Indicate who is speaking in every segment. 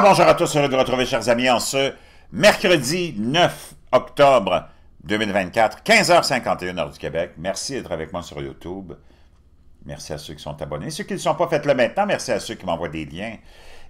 Speaker 1: bonjour à tous, heureux de retrouver, chers amis, en ce mercredi 9 octobre 2024, 15h51 heure du Québec. Merci d'être avec moi sur YouTube. Merci à ceux qui sont abonnés. Ceux qui ne sont pas, faites-le maintenant. Merci à ceux qui m'envoient des liens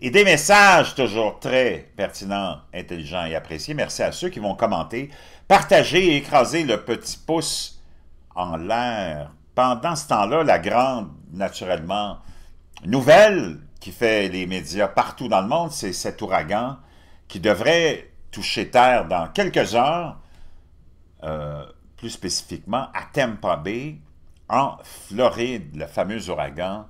Speaker 1: et des messages toujours très pertinents, intelligents et appréciés. Merci à ceux qui vont commenter, partager et écraser le petit pouce en l'air. Pendant ce temps-là, la grande, naturellement, nouvelle qui fait les médias partout dans le monde, c'est cet ouragan qui devrait toucher terre dans quelques heures, euh, plus spécifiquement à Tampa Bay, en Floride, le fameux ouragan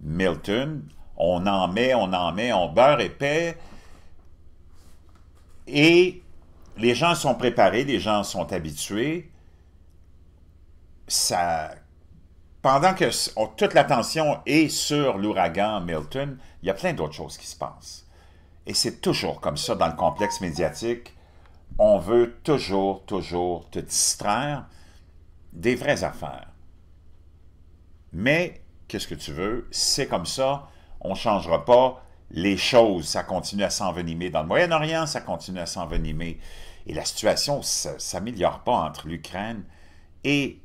Speaker 1: Milton. On en met, on en met, on beurre épais. Et les gens sont préparés, les gens sont habitués. Ça pendant que toute l'attention est sur l'ouragan Milton, il y a plein d'autres choses qui se passent. Et c'est toujours comme ça dans le complexe médiatique. On veut toujours, toujours te distraire des vraies affaires. Mais qu'est-ce que tu veux? C'est comme ça. On ne changera pas les choses. Ça continue à s'envenimer dans le Moyen-Orient, ça continue à s'envenimer. Et la situation ne s'améliore pas entre l'Ukraine et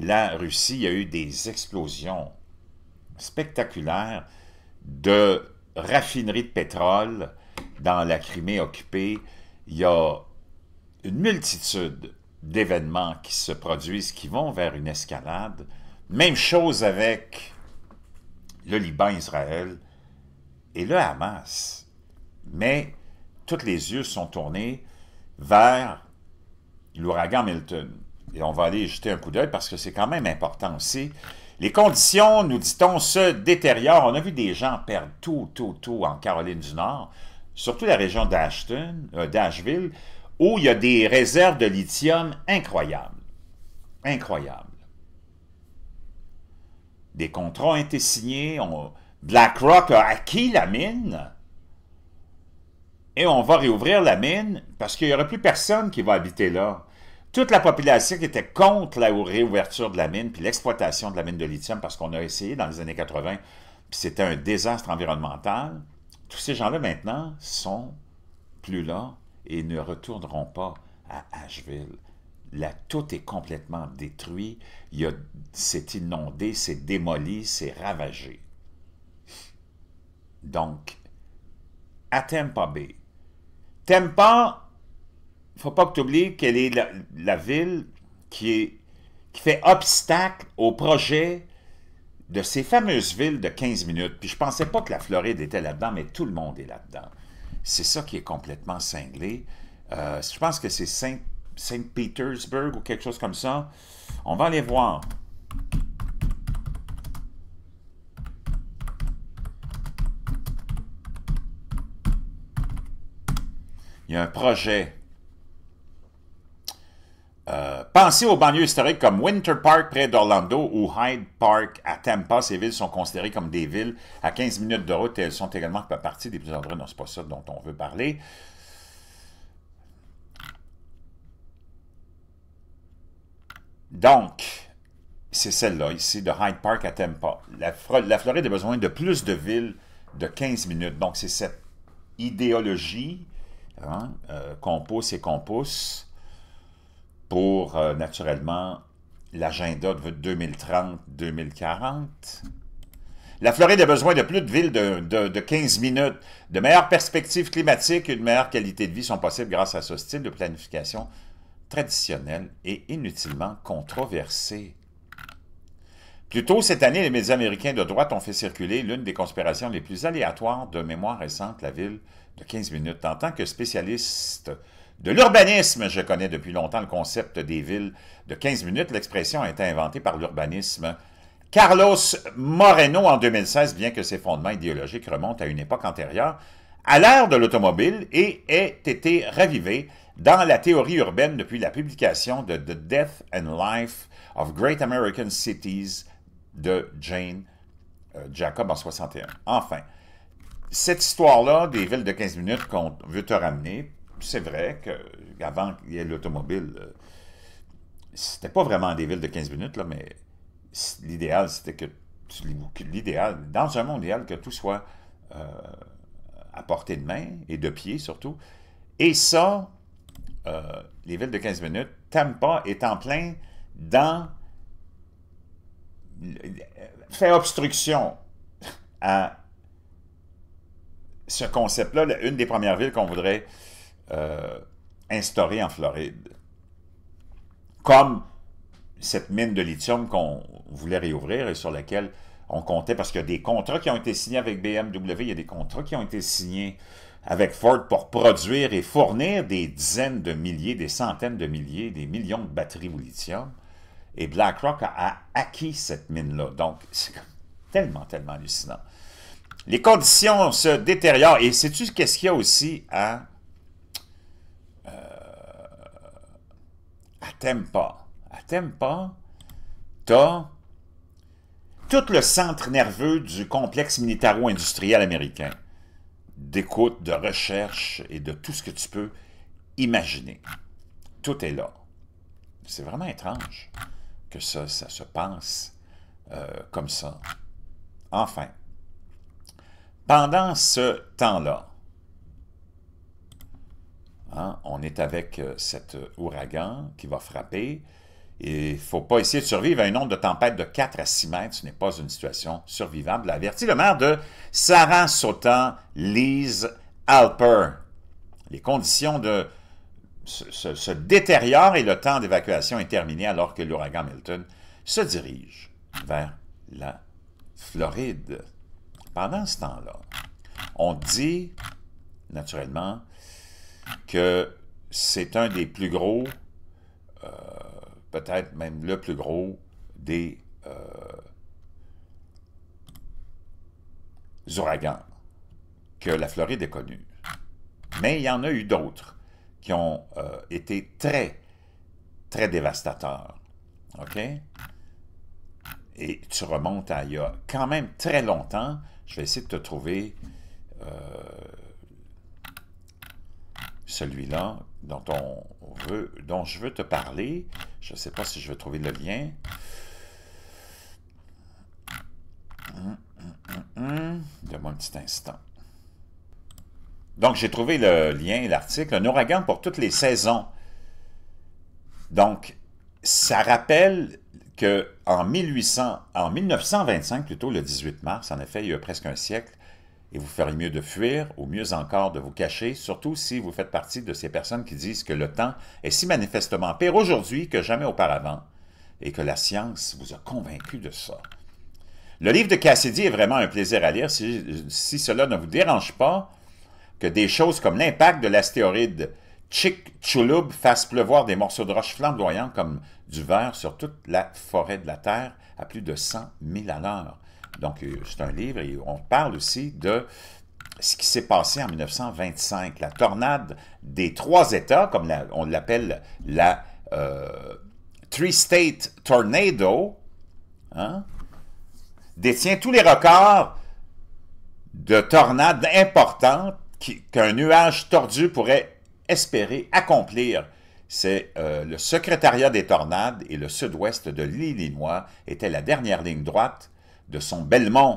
Speaker 1: la Russie, il y a eu des explosions spectaculaires de raffineries de pétrole dans la Crimée occupée. Il y a une multitude d'événements qui se produisent, qui vont vers une escalade. Même chose avec le Liban, Israël et le Hamas. Mais tous les yeux sont tournés vers l'ouragan Milton et on va aller jeter un coup d'œil parce que c'est quand même important aussi. Les conditions, nous dit-on, se détériorent. On a vu des gens perdre tout, tout, tout en Caroline du Nord, surtout la région d'Ashton, euh, d'Asheville, où il y a des réserves de lithium incroyables. Incroyables. Des contrats ont été signés, on... BlackRock a acquis la mine, et on va réouvrir la mine parce qu'il n'y aura plus personne qui va habiter là toute la population qui était contre la réouverture de la mine, puis l'exploitation de la mine de lithium, parce qu'on a essayé dans les années 80, puis c'était un désastre environnemental, tous ces gens-là maintenant sont plus là et ne retourneront pas à Asheville. La tout est complètement détruit, c'est inondé, c'est démoli, c'est ravagé. Donc, à Tampa Bay, Tampa ne faut pas que tu oublies qu'elle est la, ville qui, fait obstacle au projet de ces fameuses villes de 15 minutes. Puis je pensais pas que la Floride était là-dedans, mais tout le monde est là-dedans. C'est ça qui est complètement cinglé. Euh, je pense que c'est Saint, Saint Petersburg ou quelque chose comme ça. On va aller voir. Il y a un projet euh, pensez aux banlieues historiques comme Winter Park près d'Orlando ou Hyde Park à Tampa. Ces villes sont considérées comme des villes à 15 minutes de route et elles sont également partie des plus endroits. Non, n'est pas ça dont on veut parler. Donc, c'est celle-là, ici, de Hyde Park à Tampa. La, Floride a besoin de plus de villes de 15 minutes. Donc, c'est cette idéologie hein, euh, qu'on pousse et qu'on pousse pour euh, naturellement l'agenda de 2030-2040. La Floride a besoin de plus de villes de, 15 minutes. De meilleures perspectives climatiques et une meilleure qualité de vie sont possibles grâce à ce style de planification traditionnel et inutilement controversé. Plus tôt cette année, les médias américains de droite ont fait circuler l'une des conspirations les plus aléatoires de mémoire récente, la ville de 15 minutes. En tant que spécialiste de l'urbanisme, je connais depuis longtemps le concept des villes de 15 minutes. L'expression a été inventée par l'urbanisme. Carlos Moreno en 2016, bien que ses fondements idéologiques remontent à une époque antérieure, à l'ère de l'automobile et ait été ravivé dans la théorie urbaine depuis la publication de The Death and Life of Great American Cities de Jane euh, Jacob en 1961. Enfin, cette histoire-là des villes de 15 minutes qu'on veut te ramener c'est vrai qu'avant qu'il y ait l'automobile, euh, c'était pas vraiment des villes de 15 minutes, là, mais l'idéal, c'était que, l'idéal, dans un monde idéal, que tout soit euh, à portée de main et de pied surtout. Et ça, euh, les villes de 15 minutes, Tampa est en plein dans. fait obstruction à ce concept-là, une des premières villes qu'on voudrait euh, instauré en Floride. Comme cette mine de lithium qu'on voulait réouvrir et sur laquelle on comptait, parce qu'il y a des contrats qui ont été signés avec BMW, il y a des contrats qui ont été signés avec Ford pour produire et fournir des dizaines de milliers, des centaines de milliers, des millions de batteries au lithium. Et BlackRock a, acquis cette mine-là. Donc, c'est tellement, tellement hallucinant. Les conditions se détériorent. Et sais-tu qu'est-ce qu'il y a aussi à pas. À pas, t'as tout le centre nerveux du complexe militaro-industriel américain, d'écoute, de recherche et de tout ce que tu peux imaginer. Tout est là. C'est vraiment étrange que ça, ça se passe euh, comme ça. Enfin, pendant ce temps-là, Hein, on est avec euh, cet euh, ouragan qui va frapper. Il ne faut pas essayer de survivre à une onde de tempête de 4 à 6 mètres. Ce n'est pas une situation survivable. Avertit le maire de Sarasota, Lise Alper. Les conditions de, se détériorent et le temps d'évacuation est terminé alors que l'ouragan Milton se dirige vers la Floride. Pendant ce temps-là, on dit, naturellement, que c'est un des plus gros, euh, peut-être même le plus gros des euh, ouragans que la Floride ait connu. Mais il y en a eu d'autres qui ont euh, été très, très dévastateurs. OK? Et tu remontes à il y a quand même très longtemps. Je vais essayer de te trouver celui-là dont, on veut, dont je veux te parler. Je ne sais pas si je vais trouver le lien. Hum, hum, hum, Donne-moi un petit instant. Donc, j'ai trouvé le lien l'article. Un ouragan pour toutes les saisons. Donc, ça rappelle qu'en en 1925, plutôt le 18 mars, en effet, il y a presque un siècle, et vous ferez mieux de fuir ou mieux encore de vous cacher, surtout si vous faites partie de ces personnes qui disent que le temps est si manifestement pire aujourd'hui que jamais auparavant et que la science vous a convaincu de ça. Le livre de Cassidy est vraiment un plaisir à lire si, cela ne vous dérange pas que des choses comme l'impact de l'astéroïde Chicxulub fasse pleuvoir des morceaux de roche flamboyants comme du verre sur toute la forêt de la Terre à plus de 100 000 à l'heure. Donc, euh, c'est un livre et on parle aussi de ce qui s'est passé en 1925, la tornade des trois États, comme on l'appelle la euh, Three-State Tornado, hein, détient tous les records de tornades importantes qu'un nuage tordu pourrait espérer accomplir. C'est euh, le secrétariat des tornades et le sud-ouest de l'Illinois était la dernière ligne droite de son Belmont.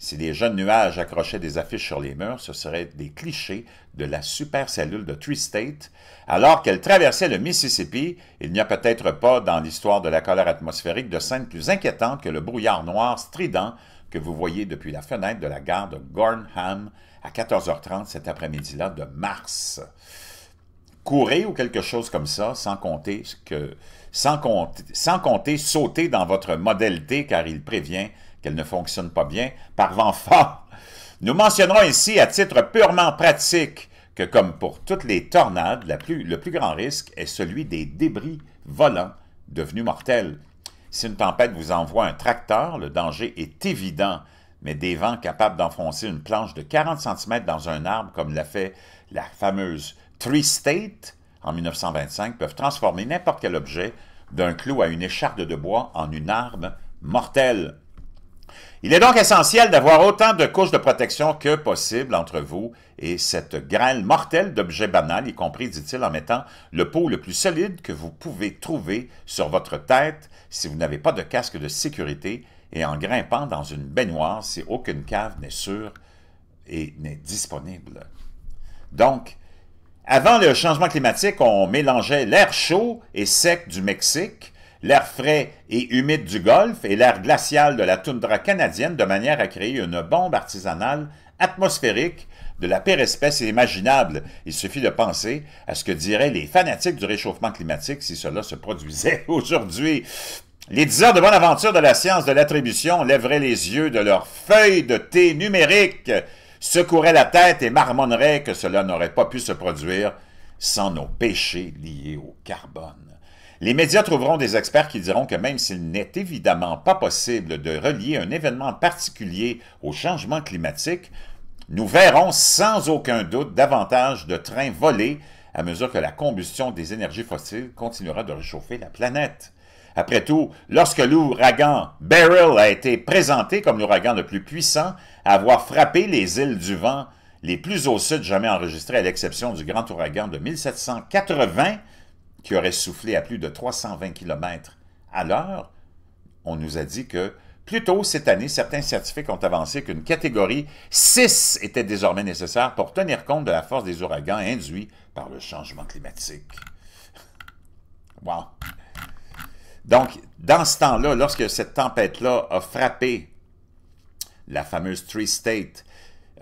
Speaker 1: Si des jeunes nuages accrochaient des affiches sur les murs, ce seraient des clichés de la supercellule de Tree State. Alors qu'elle traversait le Mississippi, il n'y a peut-être pas dans l'histoire de la colère atmosphérique de scène plus inquiétante que le brouillard noir strident que vous voyez depuis la fenêtre de la gare de Gornham à 14h30 cet après-midi-là de mars. Courez ou quelque chose comme ça, sans compter sans compter, sans compter sauter dans votre modèle T car il prévient qu'elle ne fonctionne pas bien, par vent fort. Nous mentionnerons ici, à titre purement pratique, que comme pour toutes les tornades, le plus grand risque est celui des débris volants devenus mortels. Si une tempête vous envoie un tracteur, le danger est évident, mais des vents capables d'enfoncer une planche de 40 cm dans un arbre, comme l'a fait la fameuse Tree State en 1925, peuvent transformer n'importe quel objet, d'un clou à une écharpe de bois, en une arme mortelle. Il est donc essentiel d'avoir autant de couches de protection que possible entre vous et cette grêle mortelle d'objets banals, y compris, dit-il, en mettant le pot le plus solide que vous pouvez trouver sur votre tête si vous n'avez pas de casque de sécurité et en grimpant dans une baignoire si aucune cave n'est sûre et n'est disponible. Donc, avant le changement climatique, on mélangeait l'air chaud et sec du Mexique l'air frais et humide du Golfe et l'air glacial de la toundra canadienne de manière à créer une bombe artisanale atmosphérique de la pire espèce imaginable. Il suffit de penser à ce que diraient les fanatiques du réchauffement climatique si cela se produisait aujourd'hui. Les diseurs de bonne aventure de la science de l'attribution lèveraient les yeux de leurs feuilles de thé numériques, secouraient la tête et marmonneraient que cela n'aurait pas pu se produire sans nos péchés liés au carbone. Les médias trouveront des experts qui diront que même s'il n'est évidemment pas possible de relier un événement particulier au changement climatique, nous verrons sans aucun doute davantage de trains volés à mesure que la combustion des énergies fossiles continuera de réchauffer la planète. Après tout, lorsque l'ouragan Beryl a été présenté comme l'ouragan le plus puissant à avoir frappé les îles du vent les plus au sud jamais enregistrées à l'exception du grand ouragan de 1780, qui aurait soufflé à plus de 320 km à l'heure, on nous a dit que plus tôt cette année, certains scientifiques ont avancé qu'une catégorie 6 était désormais nécessaire pour tenir compte de la force des ouragans induits par le changement climatique. Wow! Donc, dans ce temps-là, lorsque cette tempête-là a frappé la fameuse Tree State,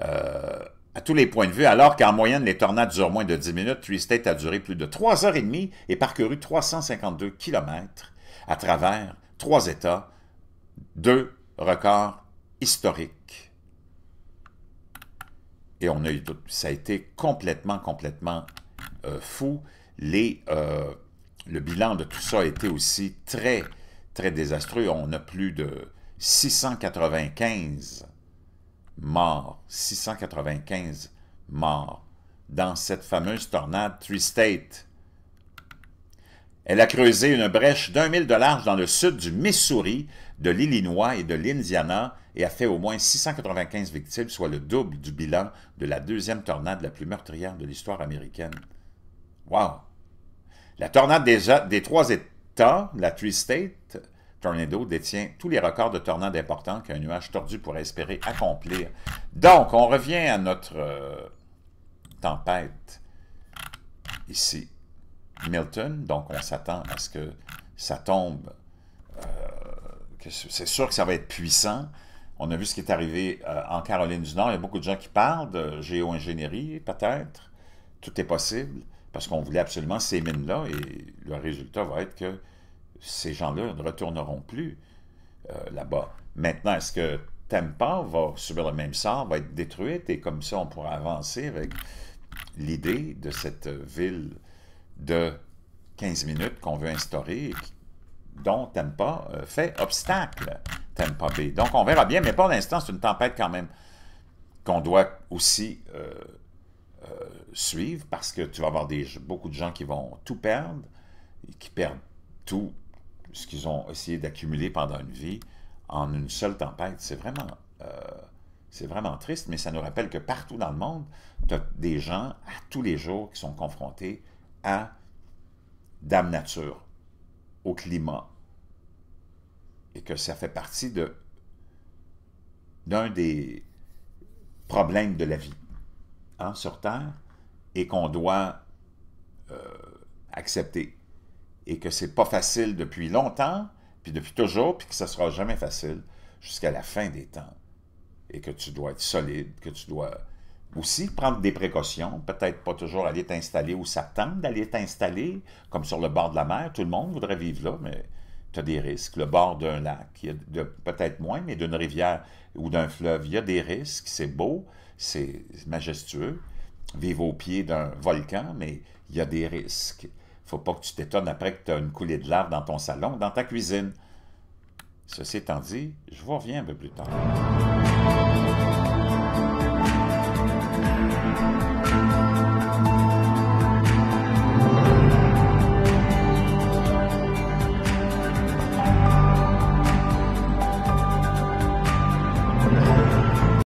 Speaker 1: euh, à tous les points de vue, alors qu'en moyenne, les tornades durent moins de 10 minutes, tri State a duré plus de 3 heures et demie et parcouru 352 km à travers trois États, deux records historiques. Et on a eu, ça a été complètement, complètement euh, fou. Les, euh, le bilan de tout ça a été aussi très, très désastreux. On a plus de 695 Mort, 695 morts dans cette fameuse tornade Three State. Elle a creusé une brèche d'un mille de large dans le sud du Missouri, de l'Illinois et de l'Indiana et a fait au moins 695 victimes, soit le double du bilan de la deuxième tornade la plus meurtrière de l'histoire américaine. Wow! La tornade des, des trois États, la Three State, Tornado détient tous les records de tornades importants qu'un nuage tordu pourrait espérer accomplir. Donc, on revient à notre euh, tempête ici. Milton, donc on s'attend à ce que ça tombe. Euh, c'est sûr que ça va être puissant. On a vu ce qui est arrivé euh, en Caroline du Nord. Il y a beaucoup de gens qui parlent de géo-ingénierie, peut-être. Tout est possible, parce qu'on voulait absolument ces mines-là, et le résultat va être que ces gens-là ne retourneront plus euh, là-bas. Maintenant, est-ce que Tempa va subir le même sort, va être détruite, et comme ça, on pourra avancer avec l'idée de cette ville de 15 minutes qu'on veut instaurer, et dont Tempa euh, fait obstacle, Tempa B. Donc, on verra bien, mais pour l'instant, c'est une tempête quand même qu'on doit aussi euh, suivre, parce que tu vas avoir beaucoup de gens qui vont tout perdre, et qui perdent tout ce qu'ils ont essayé d'accumuler pendant une vie en une seule tempête. C'est vraiment, euh, vraiment triste, mais ça nous rappelle que partout dans le monde, tu as des gens à tous les jours qui sont confrontés à Dame Nature, au climat, et que ça fait partie de d'un des problèmes de la vie en hein, sur Terre et qu'on doit euh, accepter et que c'est pas facile depuis longtemps, puis depuis toujours, puis que ça sera jamais facile jusqu'à la fin des temps. Et que tu dois être solide, que tu dois aussi prendre des précautions, peut-être pas toujours aller t'installer où ça d'aller t'installer, comme sur le bord de la mer, tout le monde voudrait vivre là, mais tu as des risques. Le bord d'un lac, peut-être moins, mais d'une rivière ou d'un fleuve, il y a des risques, c'est beau, c'est majestueux. Vivre au pied d'un volcan, mais il y a des risques faut pas que tu t'étonnes après que tu as une coulée de lave dans ton salon, dans ta cuisine. Ceci étant dit, je vous reviens un peu plus tard.